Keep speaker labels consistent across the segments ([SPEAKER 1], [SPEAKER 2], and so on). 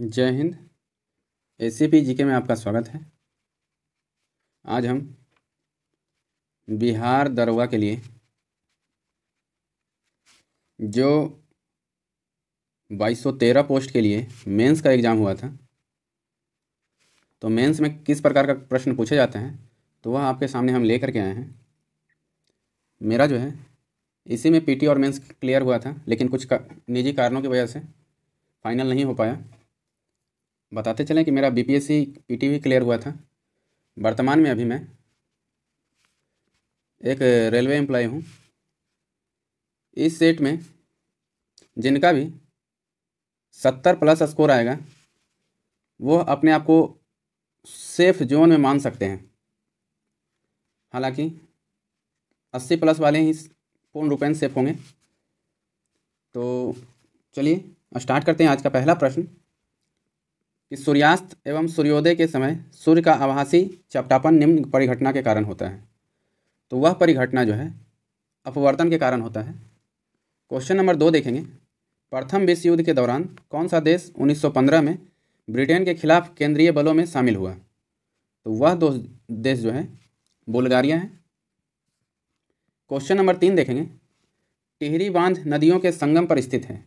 [SPEAKER 1] जय हिंद ए C P G के में आपका स्वागत है आज हम बिहार दरोगा के लिए जो 2213 पोस्ट के लिए मेंस का एग्ज़ाम हुआ था तो मेंस में किस प्रकार का प्रश्न पूछे जाते हैं तो वह आपके सामने हम ले करके आए हैं मेरा जो है इसी में पीटी और मेंस क्लियर हुआ था लेकिन कुछ का, निजी कारणों की वजह से फाइनल नहीं हो पाया बताते चलें कि मेरा बीपीएससी भी क्लियर हुआ था वर्तमान में अभी मैं एक रेलवे एम्प्लॉय हूँ इस सेट में जिनका भी सत्तर प्लस स्कोर आएगा वो अपने आप को सेफ जोन में मान सकते हैं हालांकि अस्सी प्लस वाले ही पूर्ण रूपेण सेफ होंगे तो चलिए स्टार्ट करते हैं आज का पहला प्रश्न कि सूर्यास्त एवं सूर्योदय के समय सूर्य का आभासी चपटापन निम्न परिघटना के कारण होता है तो वह परिघटना जो है अपवर्तन के कारण होता है क्वेश्चन नंबर दो देखेंगे प्रथम विश्व युद्ध के दौरान कौन सा देश 1915 में ब्रिटेन के खिलाफ केंद्रीय बलों में शामिल हुआ तो वह दो देश जो है बुल्गारिया है क्वेश्चन नंबर तीन देखेंगे टिहरी बांध नदियों के संगम पर स्थित है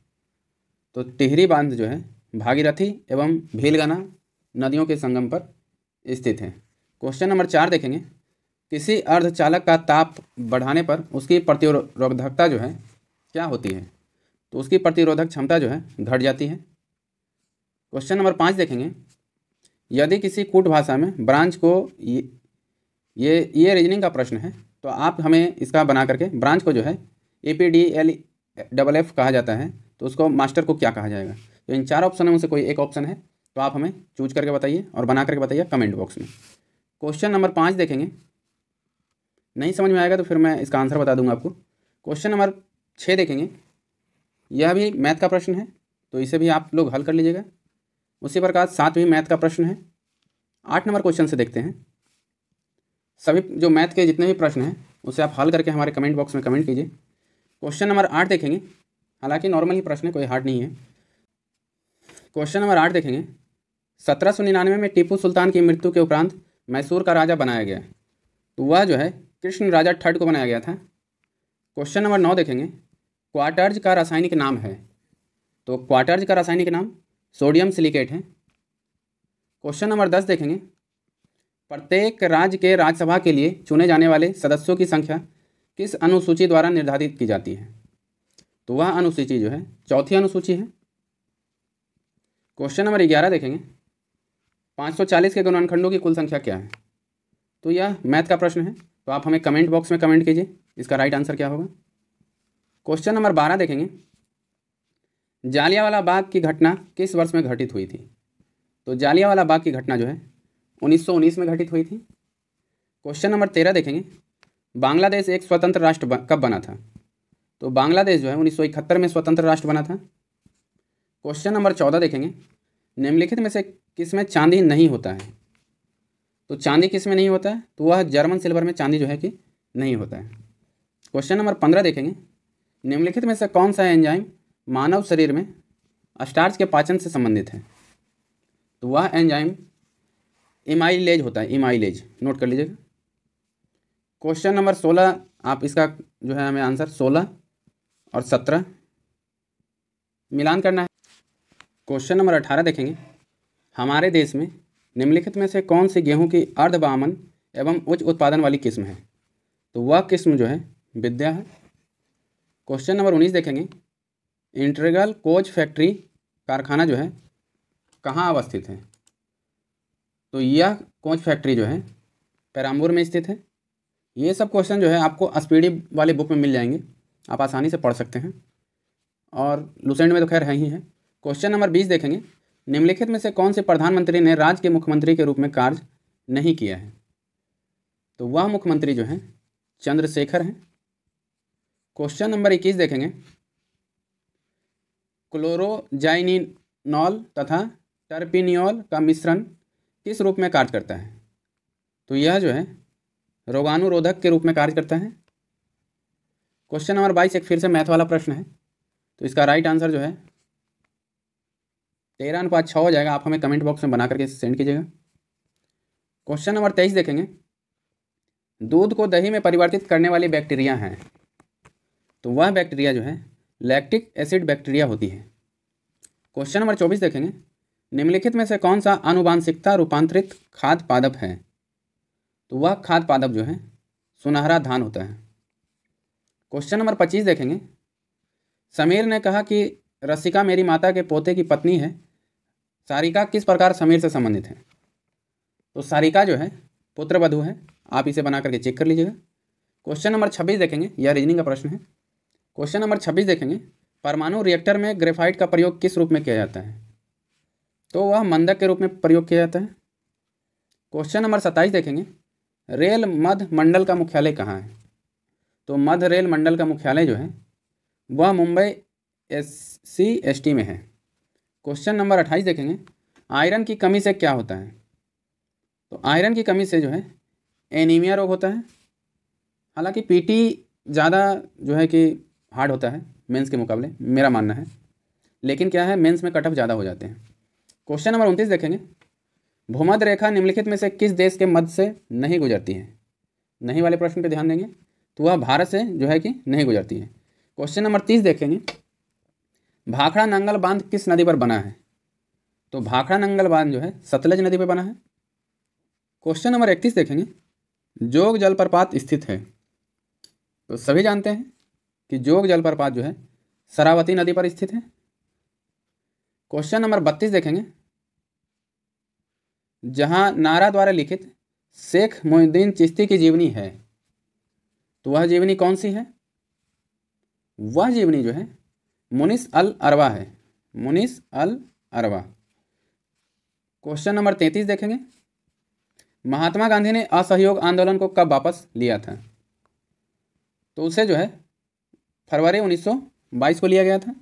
[SPEAKER 1] तो टिहरी बांध जो है भागीरथी एवं भीलगना नदियों के संगम पर स्थित हैं क्वेश्चन नंबर चार देखेंगे किसी अर्धचालक का ताप बढ़ाने पर उसकी प्रतिरोधकता जो है क्या होती है तो उसकी प्रतिरोधक क्षमता जो है घट जाती है क्वेश्चन नंबर पाँच देखेंगे यदि किसी कूट भाषा में ब्रांच को ये ये ये रीजनिंग का प्रश्न है तो आप हमें इसका बना करके ब्रांच को जो है A P D L double F कहा जाता है तो उसको मास्टर को क्या कहा जाएगा तो इन चार ऑप्शन में से कोई एक ऑप्शन है तो आप हमें चूज करके बताइए और बना करके बताइए कमेंट बॉक्स में क्वेश्चन नंबर पाँच देखेंगे नहीं समझ में आएगा तो फिर मैं इसका आंसर बता दूंगा आपको क्वेश्चन नंबर छः देखेंगे यह भी मैथ का प्रश्न है तो इसे भी आप लोग हल कर लीजिएगा उसी प्रकार सात भी मैथ का प्रश्न है आठ नंबर क्वेश्चन से देखते हैं सभी जो मैथ के जितने भी प्रश्न हैं उसे आप हल करके हमारे कमेंट बॉक्स में कमेंट कीजिए क्वेश्चन नंबर आठ देखेंगे हालांकि नॉर्मल ही प्रश्न है कोई हार्ड नहीं है क्वेश्चन नंबर आठ देखेंगे सत्रह सौ निन्यानवे में टीपू सुल्तान की मृत्यु के उपरांत मैसूर का राजा बनाया गया तो वह जो है कृष्ण राजा थर्ड को बनाया गया था क्वेश्चन नंबर नौ देखेंगे क्वार्टर्ज का रासायनिक नाम है तो क्वार्टर्ज का रासायनिक नाम सोडियम सिलिकेट है क्वेश्चन नंबर दस देखेंगे प्रत्येक राज्य के राज्यसभा के लिए चुने जाने वाले सदस्यों की संख्या किस अनुसूची द्वारा निर्धारित की जाती है तो वह अनुसूची जो है चौथी अनुसूची है क्वेश्चन नंबर ग्यारह देखेंगे पाँच सौ चालीस के गुणानखंडों की कुल संख्या क्या है तो यह मैथ का प्रश्न है तो आप हमें कमेंट बॉक्स में कमेंट कीजिए इसका राइट आंसर क्या होगा क्वेश्चन नंबर बारह देखेंगे जालियावाला बाग की घटना किस वर्ष में घटित हुई थी तो जालियावाला बाग की घटना जो है 1919 में घटित हुई थी क्वेश्चन नंबर तेरह देखेंगे बांग्लादेश एक स्वतंत्र राष्ट्र कब बना था तो बांग्लादेश जो है 1971 में स्वतंत्र राष्ट्र बना था क्वेश्चन नंबर चौदह देखेंगे निम्नलिखित में से किस में चांदी नहीं होता है तो चांदी किस में नहीं होता है तो वह जर्मन सिल्वर में चांदी जो है कि नहीं होता है क्वेश्चन नंबर पंद्रह देखेंगे निम्नलिखित में से कौन सा एंजाइम मानव शरीर में स्टार्च के पाचन से संबंधित है तो वह एंजाइम इमाइलेज होता है इमाइलेज नोट कर लीजिएगा क्वेश्चन नंबर सोलह आप इसका जो है हमें आंसर सोलह और सत्रह मिलान करना है क्वेश्चन नंबर अठारह देखेंगे हमारे देश में निम्नलिखित में से कौन सी गेहूं की अर्धवामन एवं उच्च उत्पादन वाली किस्म है तो वह किस्म जो है विद्या है क्वेश्चन नंबर उन्नीस देखेंगे इंटरगल कोच फैक्ट्री कारखाना जो है कहाँ अवस्थित है तो यह कोच फैक्ट्री जो है पैरामबूर में स्थित है ये सब क्वेश्चन जो है आपको स्पीडी वाली बुक में मिल जाएंगे आप आसानी से पढ़ सकते हैं और लुसेंट में तो खैर है ही है क्वेश्चन नंबर बीस देखेंगे निम्नलिखित में से कौन से प्रधानमंत्री ने राज्य के मुख्यमंत्री के रूप में कार्य नहीं किया है तो वह मुख्यमंत्री जो है चंद्रशेखर हैं क्वेश्चन नंबर इक्कीस देखेंगे क्लोरोजाइनिनॉल तथा टर्पिनियोल का मिश्रण किस रूप में कार्य करता है तो यह जो है रोगानुरोधक के रूप में कार्य करता है क्वेश्चन नंबर बाईस एक फिर से मैथ वाला प्रश्न है तो इसका राइट आंसर जो है तेरह अनुपात छः हो जाएगा आप हमें कमेंट बॉक्स में बना करके सेंड कीजिएगा क्वेश्चन नंबर तेईस देखेंगे दूध को दही में परिवर्तित करने वाली बैक्टीरिया हैं तो वह बैक्टीरिया जो है लैक्टिक एसिड बैक्टीरिया होती है क्वेश्चन नंबर चौबीस देखेंगे निम्नलिखित में से कौन सा अनुवांशिकता रूपांतरित खाद पादप है तो वह खाद पादप जो है सुनहरा धान होता है क्वेश्चन नंबर पच्चीस देखेंगे समीर ने कहा कि रसिका मेरी माता के पोते की पत्नी है सारिका किस प्रकार समीर से संबंधित है तो सारिका जो है पुत्र वधु है आप इसे बना करके चेक कर लीजिएगा क्वेश्चन नंबर छब्बीस देखेंगे यह रीजनिंग का प्रश्न है क्वेश्चन नंबर छब्बीस देखेंगे परमाणु रिएक्टर में ग्रेफाइट का प्रयोग किस रूप में किया जाता है तो वह मंदक के रूप में प्रयोग किया जाता है क्वेश्चन नंबर सत्ताईस देखेंगे रेल मध्य मंडल का मुख्यालय कहाँ है तो मध्य रेल मंडल का मुख्यालय जो है वह Mumbai S C S T में है क्वेश्चन नंबर अट्ठाईस देखेंगे आयरन की कमी से क्या होता है तो आयरन की कमी से जो है एनीमिया रोग होता है हालांकि पीटी ज़्यादा जो है कि हार्ड होता है मेंस के मुकाबले मेरा मानना है लेकिन क्या है मेंस में कटअप ज़्यादा हो जाते हैं क्वेश्चन नंबर उनतीस देखेंगे भूमध्य रेखा निम्नलिखित में से किस देश के मध्य से नहीं गुजरती है नहीं वाले प्रश्न पर ध्यान देंगे तो वह भारत से जो है कि नहीं गुजरती है क्वेश्चन नंबर तीस देखेंगे भाखड़ा नंगल बांध किस नदी पर बना है तो भाखड़ा नंगल बांध जो है सतलज नदी पर बना है क्वेश्चन नंबर इकतीस देखेंगे जोग जलप्रपात स्थित है तो सभी जानते हैं कि जोग जलप्रपात जो है सरावती नदी पर स्थित है क्वेश्चन नंबर बत्तीस देखेंगे जहां नारा द्वारा लिखित शेख मोहिद्दीन चिश्ती की जीवनी है तो वह जीवनी कौन सी है वह जीवनी जो है मुनिस अल अरवा है मुनिस अल अरवा क्वेश्चन नंबर तैंतीस देखेंगे महात्मा गांधी ने असहयोग आंदोलन को कब वापस लिया था तो उसे जो है फरवरी 1922 को लिया गया था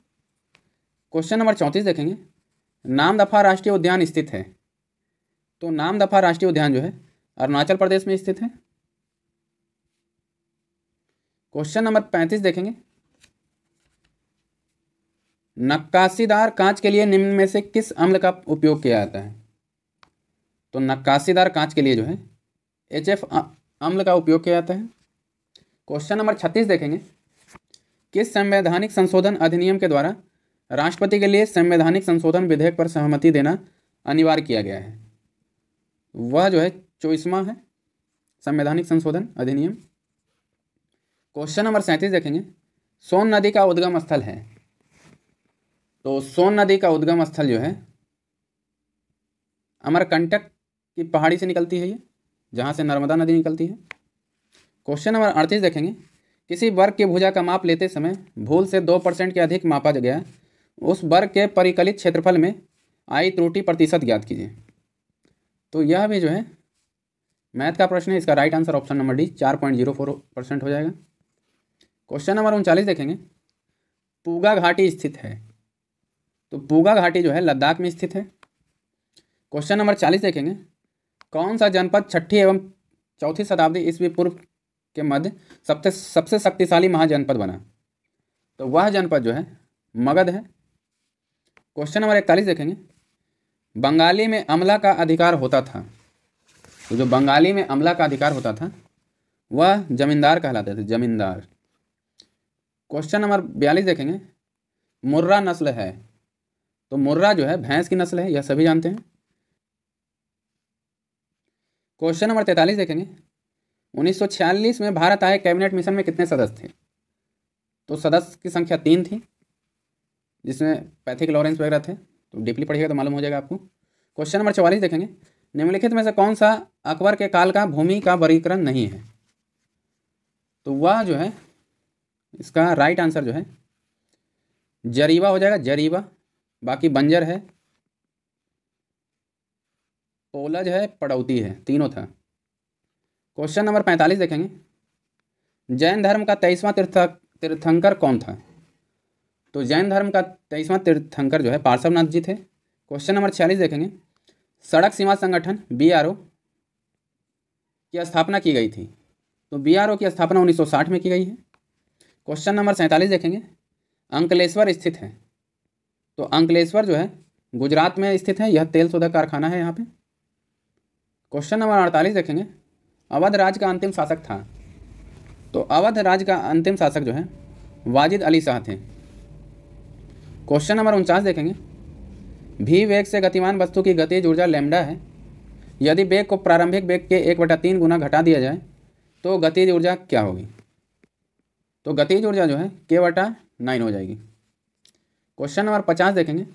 [SPEAKER 1] क्वेश्चन नंबर चौंतीस देखेंगे नाम दफा राष्ट्रीय उद्यान स्थित है तो नाम दफा राष्ट्रीय उद्यान जो है अरुणाचल प्रदेश में स्थित है क्वेश्चन नंबर पैंतीस देखेंगे नक्काशीदार कांच के लिए निम्न में से किस अम्ल का उपयोग किया जाता है तो नक्काशीदार कांच के लिए जो है एच एफ अम्ल का उपयोग किया जाता है क्वेश्चन नंबर छत्तीस देखेंगे किस संवैधानिक संशोधन अधिनियम के द्वारा राष्ट्रपति के लिए संवैधानिक संशोधन विधेयक पर सहमति देना अनिवार्य किया गया है वह जो है चौबीसवा है संवैधानिक संशोधन अधिनियम क्वेश्चन नंबर सैंतीस देखेंगे सोन नदी का उद्गम स्थल है तो सोन नदी का उद्गम स्थल जो है अमरकंटक की पहाड़ी से निकलती है ये जहाँ से नर्मदा नदी निकलती है क्वेश्चन नंबर अड़तीस देखेंगे किसी वर्ग की भुजा का माप लेते समय भूल से दो परसेंट के अधिक मापा गया उस वर्ग के परिकलित क्षेत्रफल में आई त्रुटि प्रतिशत ज्ञात कीजिए तो यह भी जो है मैथ का प्रश्न है इसका right answer option number D चार पॉइंट जीरो फोर परसेंट हो जाएगा क्वेश्चन नंबर उनचालीस देखेंगे पूगा घाटी स्थित है तो पूगा घाटी जो है लद्दाख में स्थित है क्वेश्चन नंबर चालीस देखेंगे कौन सा जनपद छठी एवं चौथी शताब्दी ईस्वी पूर्व के मध्य सबसे सबसे शक्तिशाली महाजनपद बना तो वह जनपद जो है मगध है क्वेश्चन नंबर इकतालीस देखेंगे बंगाली में अमला का अधिकार होता था तो जो बंगाली में अमला का अधिकार होता था वह जमींदार कहलाते थे जमींदार क्वेश्चन नंबर बयालीस देखेंगे मुर्रा नस्ल है तो मुर्रा जो है भैंस की नस्ल है यह सभी जानते हैं क्वेश्चन नंबर तैतालीस देखेंगे 1946 में भारत आए कैबिनेट मिशन में कितने सदस्य थे तो सदस्य की संख्या तीन थी जिसमें पैथिक लॉरेंस वगैरह थे तो डीपली पढ़िएगा तो मालूम हो जाएगा आपको क्वेश्चन नंबर चौवालीस देखेंगे निम्नलिखित में से कौन सा अकबर के काल का भूमि का वर्गीकरण नहीं है तो वह जो है इसका राइट आंसर जो है जरीवा हो जाएगा जरीवा बाकी बंजर है ओलज है पड़ौती है तीनों था क्वेश्चन नंबर पैंतालीस देखेंगे जैन धर्म का तेईसवां तीर्थ तीर्थंकर कौन था तो जैन धर्म का तेईसवां तीर्थंकर जो है पार्श्वनाथ जी थे क्वेश्चन नंबर छियालीस देखेंगे सड़क सीमा संगठन बी की स्थापना की गई थी तो बी की स्थापना 1960 में की गई है क्वेश्चन नंबर सैंतालीस देखेंगे अंकलेश्वर स्थित है तो अंकलेश्वर जो है गुजरात में स्थित है यह तेल शोधक कारखाना है यहाँ पे क्वेश्चन नंबर अड़तालीस देखेंगे अवध राज का अंतिम शासक था तो अवध राज का अंतिम शासक जो है वाजिद अली शाह थे क्वेश्चन नंबर उनचास देखेंगे भी वेग से गतिमान वस्तु की गतिज ऊर्जा लेमडा है यदि वेग को प्रारंभिक वेग के एक बटा तीन गुना घटा दिया जाए तो गतिज ऊर्जा क्या होगी तो गतिज ऊर्जा जो है के बटा नाइन हो जाएगी क्वेश्चन नंबर पचास देखेंगे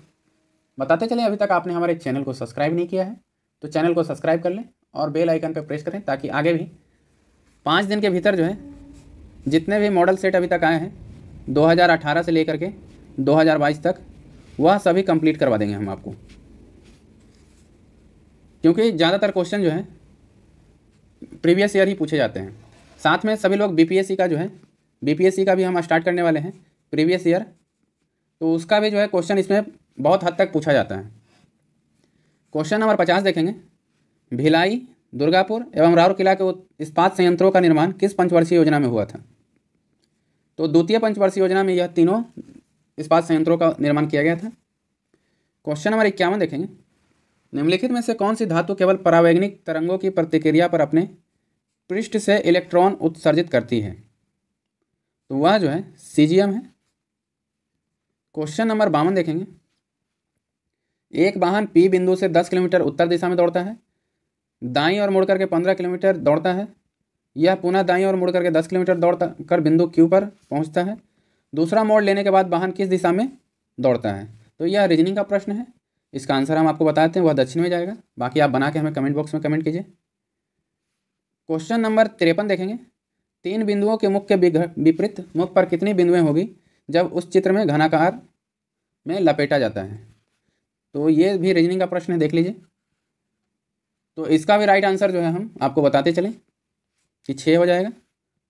[SPEAKER 1] बताते चलें अभी तक आपने हमारे चैनल को सब्सक्राइब नहीं किया है तो चैनल को सब्सक्राइब कर लें और बेल आइकन पर प्रेस करें ताकि आगे भी पाँच दिन के भीतर जो है जितने भी मॉडल सेट अभी तक आए हैं 2018 से लेकर के 2022 तक वह सभी कंप्लीट करवा देंगे हम आपको क्योंकि ज़्यादातर क्वेश्चन जो है प्रीवियस ईयर ही पूछे जाते हैं साथ में सभी लोग बी का जो है बी का भी हम स्टार्ट करने वाले हैं प्रीवियस ईयर तो उसका भी जो है क्वेश्चन इसमें बहुत हद तक पूछा जाता है क्वेश्चन नंबर पचास देखेंगे भिलाई दुर्गापुर एवं राउर किला के इस पाँच संयंत्रों का निर्माण किस पंचवर्षीय योजना में हुआ था तो द्वितीय पंचवर्षीय योजना में यह तीनों इस्पात संयंत्रों का निर्माण किया गया था क्वेश्चन नंबर इक्यावन देखेंगे निम्नलिखित में से कौन सी धातु केवल परावैज्ञानिक तरंगों की प्रतिक्रिया पर अपने पृष्ठ से इलेक्ट्रॉन उत्सर्जित करती है तो वह जो है सीजीएम है क्वेश्चन नंबर बावन देखेंगे एक वाहन पी बिंदु से दस किलोमीटर उत्तर दिशा में दौड़ता है दाई और मुड़ के पंद्रह किलोमीटर दौड़ता है यह पुनः दाई और मुड़ करके दस किलोमीटर दौड़ता कर बिंदु क्यू पर पहुंचता है दूसरा मोड़ लेने के बाद वाहन किस दिशा में दौड़ता है तो यह रीजनिंग का प्रश्न है इसका आंसर हम आपको बताते हैं वह दक्षिण में जाएगा बाकी आप बना के हमें कमेंट बॉक्स में कमेंट कीजिए क्वेश्चन नंबर तिरपन देखेंगे तीन बिंदुओं के मुख्य विपरीत मुख पर कितनी बिंदुएँ होगी जब उस चित्र में घनाकार में लपेटा जाता है तो ये भी रीजनिंग का प्रश्न है देख लीजिए तो इसका भी राइट आंसर जो है हम आपको बताते चलें कि छः हो जाएगा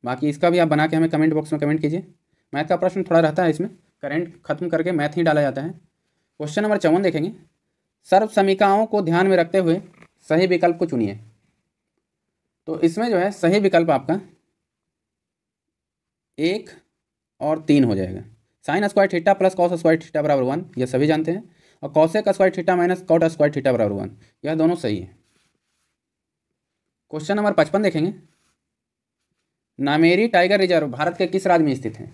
[SPEAKER 1] बाकी इसका भी आप बना के हमें कमेंट बॉक्स में कमेंट कीजिए मैथ का प्रश्न थोड़ा रहता है इसमें करेंट खत्म करके मैथ ही डाला जाता है क्वेश्चन नंबर चौवन देखेंगे सर्व समीकाओं को ध्यान में रखते हुए सही विकल्प को चुनिए तो इसमें जो है सही विकल्प आपका एक और तीन हो जाएगा sine square theta plus cos square theta बराबर वन ये सभी जानते हैं और cosec square theta minus cot square theta बराबर वन यह दोनों सही है क्वेश्चन नंबर पचपन देखेंगे नामेरी टाइगर रिजर्व भारत के किस राज्य में स्थित है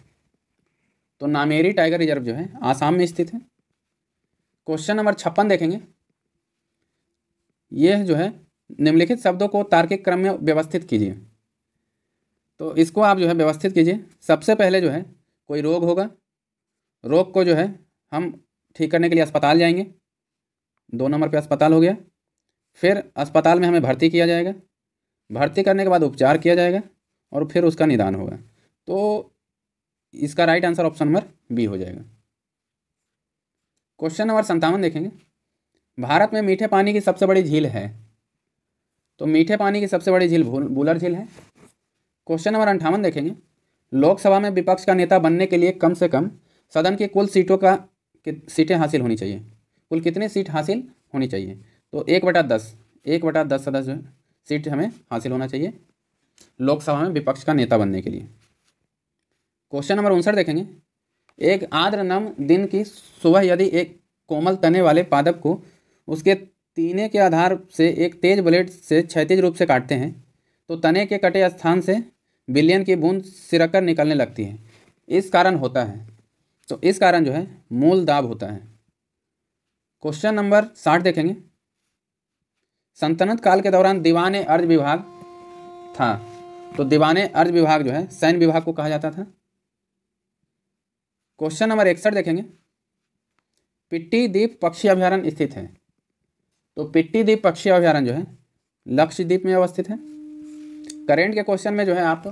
[SPEAKER 1] तो नामेरी टाइगर रिजर्व जो है आसाम में स्थित है क्वेश्चन नंबर छप्पन देखेंगे यह जो है निम्नलिखित शब्दों को तार्किक क्रम में व्यवस्थित कीजिए तो इसको आप जो है व्यवस्थित कीजिए सबसे पहले जो है कोई रोग होगा रोग को जो है हम ठीक करने के लिए अस्पताल जाएंगे दो नंबर पे अस्पताल हो गया फिर अस्पताल में हमें भर्ती किया जाएगा भर्ती करने के बाद उपचार किया जाएगा और फिर उसका निदान होगा तो इसका right answer option number B हो जाएगा क्वेश्चन नंबर संतावन देखेंगे भारत में मीठे पानी की सबसे बड़ी झील है तो मीठे पानी की सबसे बड़ी झील बुलर झील है क्वेश्चन नंबर अंठावन देखेंगे लोकसभा में विपक्ष का नेता बनने के लिए कम से कम सदन की कुल सीटों का सीटें हासिल होनी चाहिए कुल कितनी सीट हासिल होनी चाहिए तो एक बटा दस एक बटा दस सदस्य सीट हमें हासिल होना चाहिए लोकसभा में विपक्ष का नेता बनने के लिए क्वेश्चन नंबर उनसठ देखेंगे एक आर्द्र नम दिन की सुबह यदि एक कोमल तने वाले पादप को उसके तीने के आधार से एक तेज ब्लेड से क्षैतिज रूप से काटते हैं तो तने के कटे स्थान से बिलियन की बूंद सिरकर निकलने लगती है इस कारण होता है तो इस कारण जो है मूल दाब होता है क्वेश्चन नंबर साठ देखेंगे संतनत काल के दौरान दीवाने अर्ज विभाग था तो दीवाने अर्ज विभाग जो है सैन्य विभाग को कहा जाता था क्वेश्चन नंबर इकसठ देखेंगे पिट्टी द्वीप पक्षी अभ्यारण्य स्थित है तो पिट्टी द्वीप पक्षी अभ्यारण्य जो है लक्षद्वीप में अवस्थित है करेंट के क्वेश्चन में जो है आप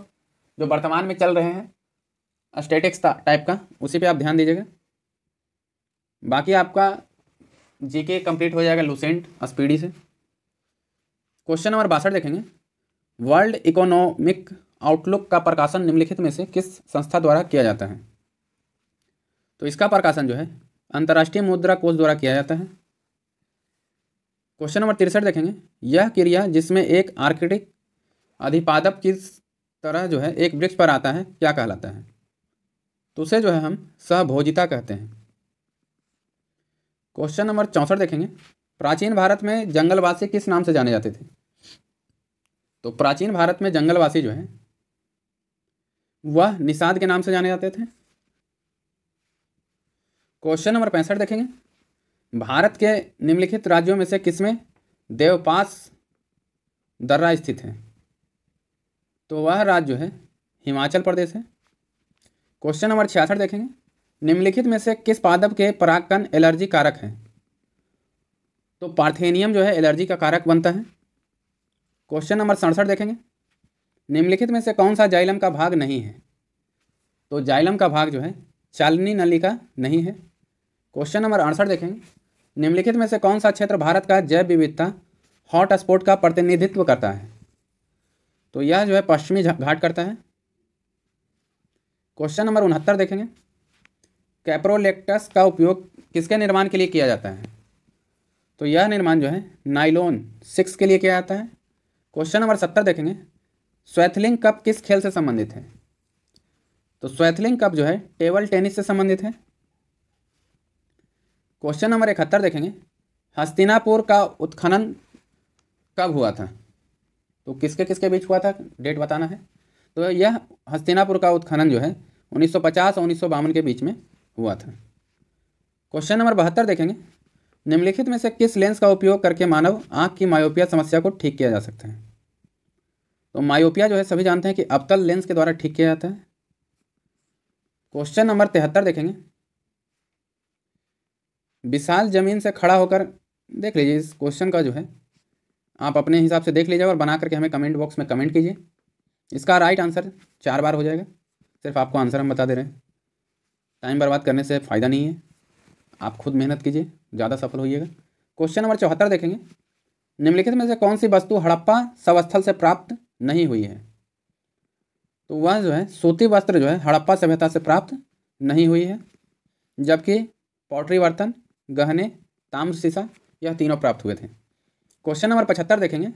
[SPEAKER 1] जो वर्तमान में चल रहे हैं स्टेटिक्स टाइप का उसी पे आप ध्यान दीजिएगा बाकी आपका जीके कंप्लीट हो जाएगा लूसेंट स्पीडी से क्वेश्चन नंबर बासठ देखेंगे वर्ल्ड इकोनॉमिक आउटलुक का प्रकाशन निम्नलिखित में से किस संस्था द्वारा किया जाता है तो इसका प्रकाशन जो है अंतर्राष्ट्रीय मुद्रा कोष द्वारा किया जाता है क्वेश्चन नंबर तिरसठ देखेंगे यह क्रिया जिसमें एक आर्किटिक अधिपादप किस तरह जो है एक वृक्ष पर आता है क्या कहलाता है तो उसे जो है हम सहभोजिता कहते हैं क्वेश्चन नंबर चौंसठ देखेंगे प्राचीन भारत में जंगलवासी किस नाम से जाने जाते थे तो प्राचीन भारत में जंगलवासी जो है वह निषाद के नाम से जाने जाते थे क्वेश्चन नंबर पैंसठ देखेंगे भारत के निम्नलिखित राज्यों में से किसमें देवपास दर्रा स्थित है तो वह राज्य जो है हिमाचल प्रदेश है क्वेश्चन नंबर छियासठ देखेंगे निम्नलिखित में से किस पादप के परागकण एलर्जी कारक हैं तो पार्थेनियम जो है एलर्जी का कारक बनता है क्वेश्चन नंबर सड़सठ देखेंगे निम्नलिखित में से कौन सा जाइलम का भाग नहीं है तो जाइलम का भाग जो है चालनी नली का नहीं है क्वेश्चन नंबर अड़सठ देखेंगे निम्नलिखित में से कौन सा क्षेत्र भारत का जैव विविधता हॉटस्पॉट का प्रतिनिधित्व करता है तो यह जो है पश्चिमी घाट करता है क्वेश्चन नंबर उनहत्तर देखेंगे कैप्रोलेक्टस का उपयोग किसके निर्माण के लिए किया जाता है तो यह निर्माण जो है नाइलोन सिक्स के लिए किया जाता है क्वेश्चन नंबर सत्तर देखेंगे स्वैथलिंग कप किस खेल से संबंधित है तो स्वेथलिंग कप जो है टेबल टेनिस से संबंधित है क्वेश्चन नंबर इकहत्तर देखेंगे हस्तिनापुर का उत्खनन कब हुआ था तो किसके किसके बीच हुआ था डेट बताना है तो यह हस्तिनापुर का उत्खनन जो है 1950 और उन्नीस के बीच में हुआ था क्वेश्चन नंबर बहत्तर देखेंगे निम्नलिखित में से किस लेंस का उपयोग करके मानव आँख की मायोपिया समस्या को ठीक किया जा सकता है तो मायोपिया जो है सभी जानते हैं कि अबतल लेंस के द्वारा ठीक किया जाता है क्वेश्चन नंबर तिहत्तर देखेंगे विशाल जमीन से खड़ा होकर देख लीजिए इस क्वेश्चन का जो है आप अपने हिसाब से देख लीजिए और बना करके हमें कमेंट बॉक्स में कमेंट कीजिए इसका राइट आंसर चार बार हो जाएगा सिर्फ आपको आंसर हम बता दे रहे हैं टाइम बर्बाद करने से फ़ायदा नहीं है आप खुद मेहनत कीजिए ज़्यादा सफल होइएगा क्वेश्चन नंबर चौहत्तर देखेंगे निम्नलिखित में से कौन सी वस्तु हड़प्पा सवस्थल से प्राप्त नहीं हुई है तो वह जो है सूती वस्त्र जो है हड़प्पा सभ्यता से प्राप्त नहीं हुई है जबकि पॉटरी बर्तन गहने ताम्र सीसा यह तीनों प्राप्त हुए थे क्वेश्चन नंबर पचहत्तर देखेंगे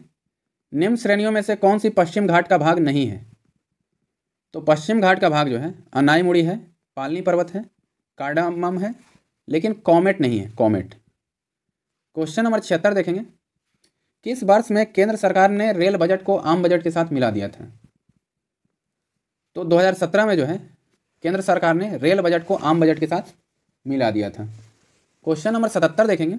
[SPEAKER 1] निम्न श्रेणियों में से कौन सी पश्चिम घाट का भाग नहीं है तो पश्चिम घाट का भाग जो है अनाई मुड़ी है पालनी पर्वत है कार्डामम है लेकिन कॉमेट नहीं है कॉमेट क्वेश्चन नंबर छिहत्तर देखेंगे किस वर्ष में केंद्र सरकार ने रेल बजट को आम बजट के साथ मिला दिया था तो 2017 में जो है केंद्र सरकार ने रेल बजट को आम बजट के साथ मिला दिया था क्वेश्चन नंबर सतहत्तर देखेंगे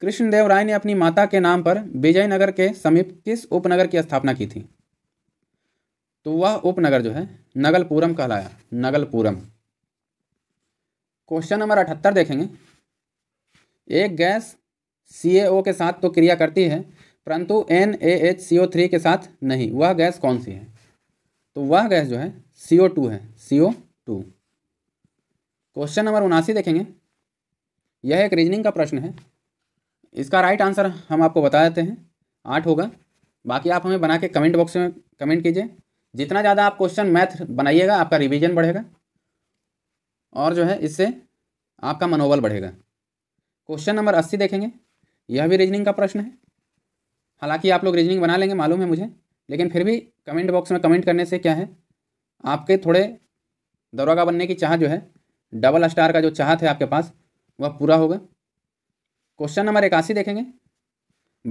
[SPEAKER 1] कृष्णदेव राय ने अपनी माता के नाम पर विजयनगर के समीप किस उपनगर की स्थापना की थी तो वह उपनगर जो है नगलपुरम कहलाया नगलपुरम क्वेश्चन नंबर अठहत्तर देखेंगे एक गैस सी के साथ तो क्रिया करती है परंतु N A H C O three के साथ नहीं वह गैस कौन सी है तो वह गैस जो है सी ओ टू है C O two question number उनासी देखेंगे यह एक रीजनिंग का प्रश्न है इसका राइट आंसर हम आपको बता देते हैं आठ होगा बाकी आप हमें बना के कमेंट बॉक्स में कमेंट कीजिए जितना ज़्यादा आप क्वेश्चन मैथ बनाइएगा आपका रिवीजन बढ़ेगा और जो है इससे आपका मनोबल बढ़ेगा क्वेश्चन नंबर अस्सी देखेंगे यह भी रीजनिंग का प्रश्न है हालांकि आप लोग रीजनिंग बना लेंगे मालूम है मुझे लेकिन फिर भी कमेंट बॉक्स में कमेंट करने से क्या है आपके थोड़े दरोगा बनने की चाह जो है डबल स्टार का जो चाहत है आपके पास वह पूरा होगा क्वेश्चन नंबर इक्यासी देखेंगे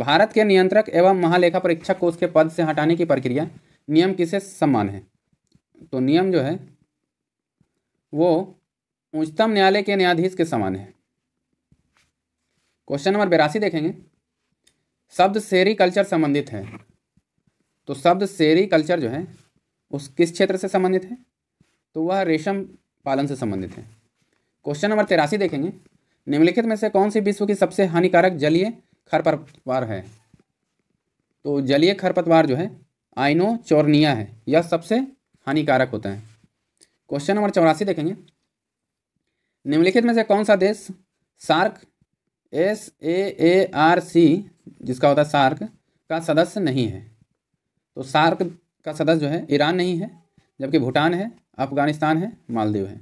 [SPEAKER 1] भारत के नियंत्रक एवं महालेखा परीक्षक को उसके पद से हटाने की प्रक्रिया नियम किसे सम्मान है तो नियम जो है वो उच्चतम न्यायालय के न्यायाधीश के समान है क्वेश्चन नंबर बिरासी देखेंगे शब्द शेरी कल्चर संबंधित है तो शब्द शेरी कल्चर जो है उस किस क्षेत्र से संबंधित है तो वह रेशम पालन से संबंधित है क्वेश्चन नंबर तिरासी देखेंगे निम्नलिखित में से कौन सी विश्व की सबसे हानिकारक जलीय खरपतवार है तो जलीय खरपतवार जो है आइनो चोरनिया है यह सबसे हानिकारक होता है क्वेश्चन नंबर चौरासी देखेंगे निम्नलिखित में से कौन सा देश SAARC S A A R C जिसका होता है सार्क का सदस्य नहीं है तो सार्क का सदस्य जो है ईरान नहीं है जबकि भूटान है अफगानिस्तान है मालदीव है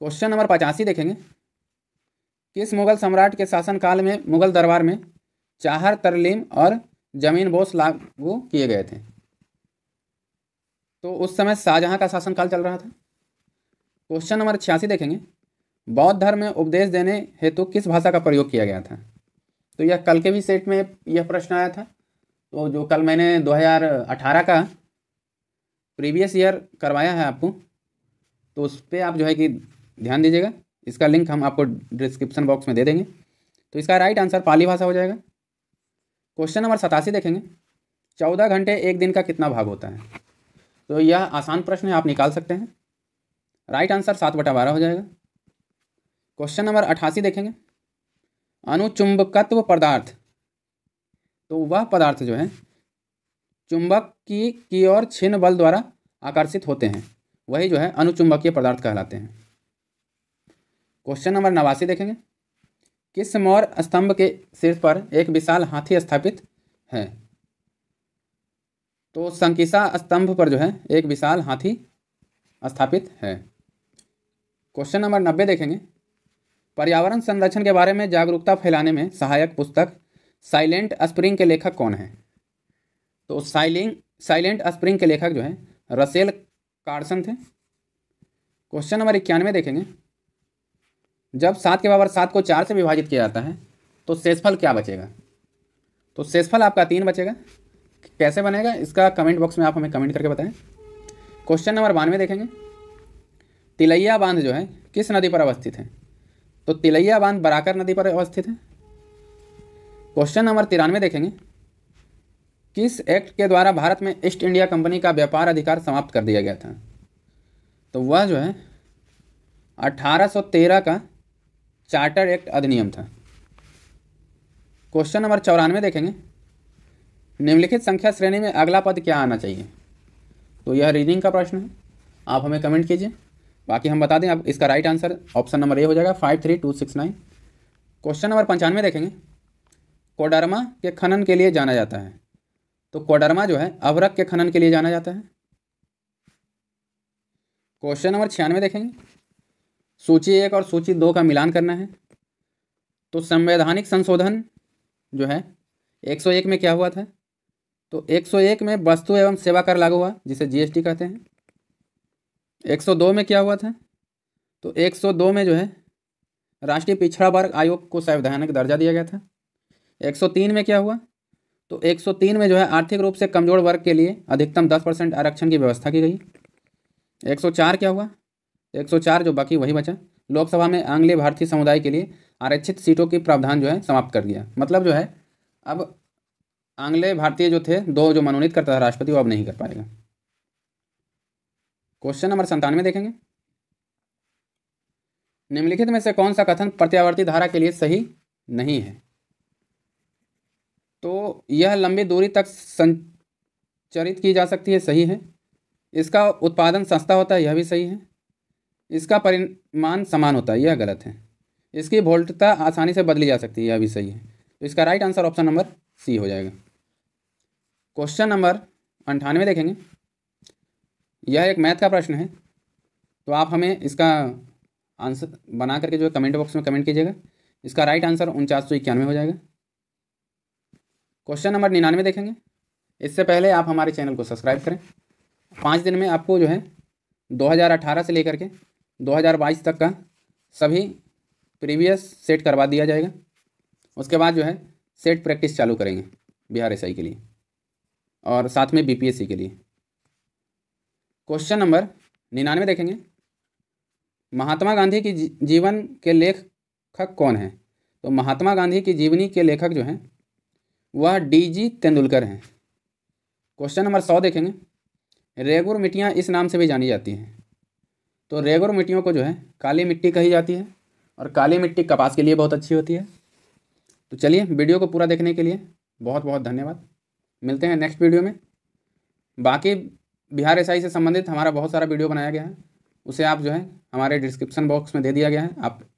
[SPEAKER 1] क्वेश्चन नंबर पचासी देखेंगे किस मुगल सम्राट के शासनकाल में मुगल दरबार में चाहर तरलीम और जमीन बोस लागू किए गए थे तो उस समय शाहजहाँ का शासनकाल चल रहा था क्वेश्चन नंबर छियासी देखेंगे बौद्ध धर्म में उपदेश देने हेतु किस भाषा का प्रयोग किया गया था तो यह कल के भी सेट में यह प्रश्न आया था तो जो कल मैंने 2018 का प्रीवियस ईयर करवाया है आपको तो उस पर आप जो है कि ध्यान दीजिएगा इसका लिंक हम आपको डिस्क्रिप्शन बॉक्स में दे देंगे तो इसका राइट आंसर पाली भाषा हो जाएगा क्वेश्चन नंबर सतासी देखेंगे चौदह घंटे एक दिन का कितना भाग होता है तो यह आसान प्रश्न है आप निकाल सकते हैं राइट आंसर सात बटा बारह हो जाएगा क्वेश्चन नंबर अठासी देखेंगे अनुचुंबकत्व पदार्थ तो वह पदार्थ जो है चुंबक की की ओर छिन्न बल द्वारा आकर्षित होते हैं वही जो है अनुचुंबकीय पदार्थ कहलाते हैं क्वेश्चन नंबर नवासी देखेंगे किस मौर स्तंभ के सिर पर एक विशाल हाथी स्थापित है तो संकिसा स्तंभ पर जो है एक विशाल हाथी स्थापित है क्वेश्चन नंबर नब्बे देखेंगे पर्यावरण संरक्षण के बारे में जागरूकता फैलाने में सहायक पुस्तक साइलेंट स्प्रिंग के लेखक कौन है तो साइलिंग साइलेंट स्प्रिंग के लेखक जो है रसेल कार्सन थे क्वेश्चन नंबर इक्यानवे देखेंगे जब सात के बराबर सात को चार से विभाजित किया जाता है तो शेषफल क्या बचेगा तो शेषफल आपका तीन बचेगा कैसे बनेगा इसका कमेंट बॉक्स में आप हमें कमेंट करके बताएं क्वेश्चन नंबर बानवे देखेंगे तिलैया बांध जो है किस नदी पर अवस्थित है तो तिलैया बांध बराकर नदी पर अवस्थित है क्वेश्चन नंबर तिरानवे देखेंगे किस एक्ट के द्वारा भारत में ईस्ट इंडिया कंपनी का व्यापार अधिकार समाप्त कर दिया गया था तो वह जो है 1813 का चार्टर एक्ट अधिनियम था क्वेश्चन नंबर चौरानवे देखेंगे निम्नलिखित संख्या श्रेणी में अगला पद क्या आना चाहिए तो यह रीजनिंग का प्रश्न है आप हमें कमेंट कीजिए बाकी हम बता दें आप इसका right answer option number A हो जाएगा five three two six nine question number पंचानवे देखेंगे कोडरमा के खनन के लिए जाना जाता है तो कोडरमा जो है अवरक के खनन के लिए जाना जाता है क्वेश्चन नंबर छियानवे देखेंगे सूची एक और सूची दो का मिलान करना है तो संवैधानिक संशोधन जो है 101 में क्या हुआ था तो 101 में वस्तु एवं सेवा कर लागू हुआ जिसे जीएसटी कहते हैं 102 में क्या हुआ था तो 102 में जो है राष्ट्रीय पिछड़ा वर्ग आयोग को संवैधानिक दर्जा दिया गया था 103 में क्या हुआ तो 103 में जो है आर्थिक रूप से कमजोर वर्ग के लिए अधिकतम 10 परसेंट आरक्षण की व्यवस्था की गई 104 क्या हुआ चार जो बाकी वही बचा लोकसभा में आंग्ले भारतीय समुदाय के लिए आरक्षित सीटों के प्रावधान जो है समाप्त कर दिया मतलब जो है अब आंग्ले भारतीय जो थे दो जो मनोनीत करता था राष्ट्रपति वो अब नहीं कर पाएगा क्वेश्चन नंबर संतानवे देखेंगे निम्नलिखित में से कौन सा कथन प्रत्यावर्ती धारा के लिए सही नहीं है तो यह लंबी दूरी तक संचरित की जा सकती है सही है इसका उत्पादन सस्ता होता है यह भी सही है इसका परिमाण समान होता है यह गलत है इसकी वोल्टता आसानी से बदली जा सकती है यह भी सही है तो इसका right answer option number C हो जाएगा क्वेश्चन नंबर अंठानवे देखेंगे यह एक मैथ का प्रश्न है तो आप हमें इसका आंसर बना करके जो कमेंट बॉक्स में कमेंट कीजिएगा इसका राइट आंसर उनचास सौ इक्यानवे हो जाएगा क्वेश्चन नंबर निन्यानवे देखेंगे इससे पहले आप हमारे चैनल को सब्सक्राइब करें पाँच दिन में आपको जो है 2018 से लेकर के 2022 तक का सभी प्रीवियस सेट करवा दिया जाएगा उसके बाद जो है सेट प्रैक्टिस चालू करेंगे बिहार एस के लिए और साथ में बीपीएससी के लिए क्वेश्चन नंबर निन्यानवे देखेंगे महात्मा गांधी की जीवन के लेखक कौन हैं तो महात्मा गांधी की जीवनी के लेखक जो हैं वह डीजी तेंदुलकर हैं क्वेश्चन नंबर सौ देखेंगे रेगुर मिट्टियाँ इस नाम से भी जानी जाती हैं तो रेगुर मिट्टियों को जो है काली मिट्टी कही जाती है और काली मिट्टी कपास के लिए बहुत अच्छी होती है तो चलिए वीडियो को पूरा देखने के लिए बहुत बहुत धन्यवाद मिलते हैं नेक्स्ट वीडियो में बाकी बिहार एस से संबंधित हमारा बहुत सारा वीडियो बनाया गया है उसे आप जो है हमारे डिस्क्रिप्शन बॉक्स में दे दिया गया है आप